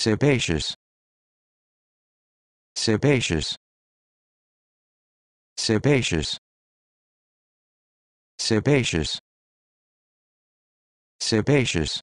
sebaceous sebaceous sebaceous sebaceous sebaceous